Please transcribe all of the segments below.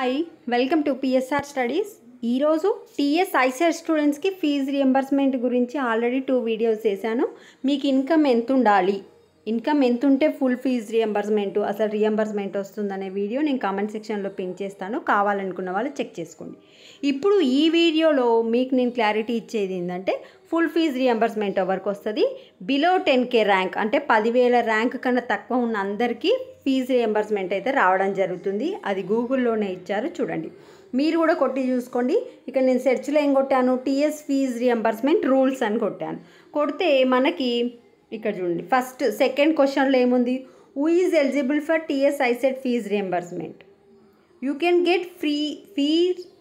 hi welcome to PSR studies ఈరోజు TS ICR స్టూడెంట్స్కి fees reimbursement గురించి ఆల్రెడీ టూ వీడియోస్ చేశాను మీకు ఇన్కమ్ ఎంత ఉండాలి ఇన్కమ్ ఎంత ఉంటే ఫుల్ ఫీజ్ రియంబర్స్మెంట్ అసలు రియంబర్స్మెంట్ వస్తుందనే వీడియో నేను కామెంట్ సెక్షన్లో పిన్ చేస్తాను కావాలనుకున్న వాళ్ళు చెక్ చేసుకోండి ఇప్పుడు ఈ వీడియోలో మీకు నేను క్లారిటీ ఇచ్చేది ఏంటంటే ఫుల్ ఫీజ్ రియంబర్స్మెంట్ ఎవరికి వస్తుంది బిలో టెన్ కే ర్యాంక్ అంటే పదివేల ర్యాంక్ కన్నా తక్కువ ఉన్న అందరికీ ఫీజ్ రియంబర్స్మెంట్ అయితే రావడం జరుగుతుంది అది గూగుల్లోనే ఇచ్చారు చూడండి మీరు కూడా కొట్టి చూసుకోండి ఇక్కడ నేను సెర్చ్లో ఏం కొట్టాను టీఎస్ ఫీజ్ రియంబర్స్మెంట్ రూల్స్ అని కొట్టాను కొడితే మనకి ఇక్కడ చూడండి ఫస్ట్ సెకండ్ క్వశ్చన్లో ఏముంది who is eligible for TS ICET fees reimbursement you can get free fee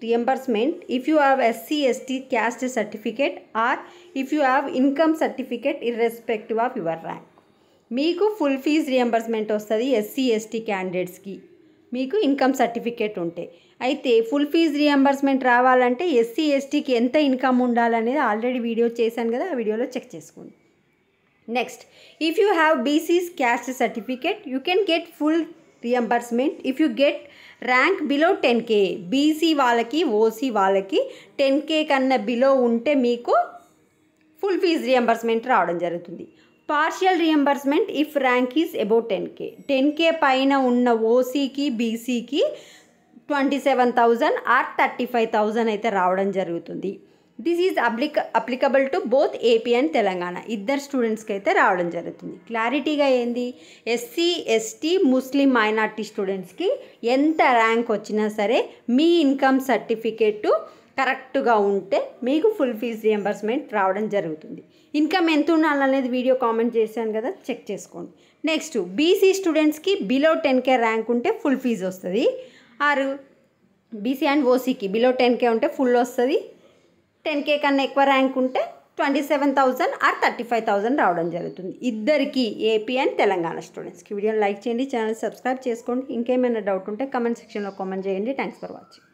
reimbursement if you have SC ST caste certificate or if you have income certificate irrespective of your rank మీకు full fees reimbursement వస్తుంది SC ST క్యాండిడేట్స్కి మీకు income certificate ఉంటే అయితే full fees reimbursement రావాలంటే SC ఎస్టీకి ఎంత income ఉండాలనేది ఆల్రెడీ వీడియో చేశాను కదా ఆ వీడియోలో చెక్ చేసుకోండి next if you have BCs caste certificate you can get full reimbursement if you get rank below ten K BC వాళ్ళకి ఓసీ వాళ్ళకి టెన్ కే కన్నా బిలో ఉంటే మీకు ఫుల్ ఫీజ్ రియంబర్స్మెంట్ రావడం జరుగుతుంది partial reimbursement if rank is above ten K ten K పైన ఉన్న ఓసీకి బీసీకి twenty seven thousand or thirty five thousand అయితే రావడం జరుగుతుంది this is applica applicable to both AP and Telangana ఇద్దరు స్టూడెంట్స్కి అయితే రావడం జరుగుతుంది క్లారిటీగా ఏంది ఎస్సీ ఎస్టీ ముస్లిం మైనార్టీ స్టూడెంట్స్కి ఎంత ర్యాంక్ వచ్చినా సరే మీ ఇన్కమ్ సర్టిఫికేటు కరెక్ట్గా ఉంటే మీకు ఫుల్ ఫీజ్ రియంబర్స్మెంట్ రావడం జరుగుతుంది ఇన్కమ్ ఎంత ఉండాలనేది వీడియో కామెంట్ చేశాను కదా చెక్ చేసుకోండి నెక్స్ట్ బీసీ స్టూడెంట్స్కి బిలో టెన్ కే ర్యాంక్ ఉంటే ఫుల్ ఫీజు వస్తుంది ఆరు బీసీ అండ్ ఓసీకి బిలో టెన్ కే ఉంటే ఫుల్ వస్తుంది టెన్ కే కన్నా ఎక్కువ ర్యాంక్ ఉంటే twenty seven thousand or thirty five thousand రావడం జరుగుతుంది ఇద్దరికి ఏపీ అండ్ తెలంగాణ స్టూడెంట్స్కి వీడియోని లైక్ చేయండి ఛానల్ సబ్స్క్రైబ్ చేసుకోండి ఇంకేమైనా డౌట్ ఉంటే కమెంట్ సెక్షన్లో కామెంట్ చేయండి థ్యాంక్స్ ఫర్ వాచింగ్